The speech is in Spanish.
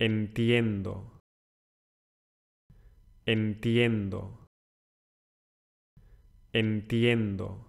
Entiendo. Entiendo. Entiendo.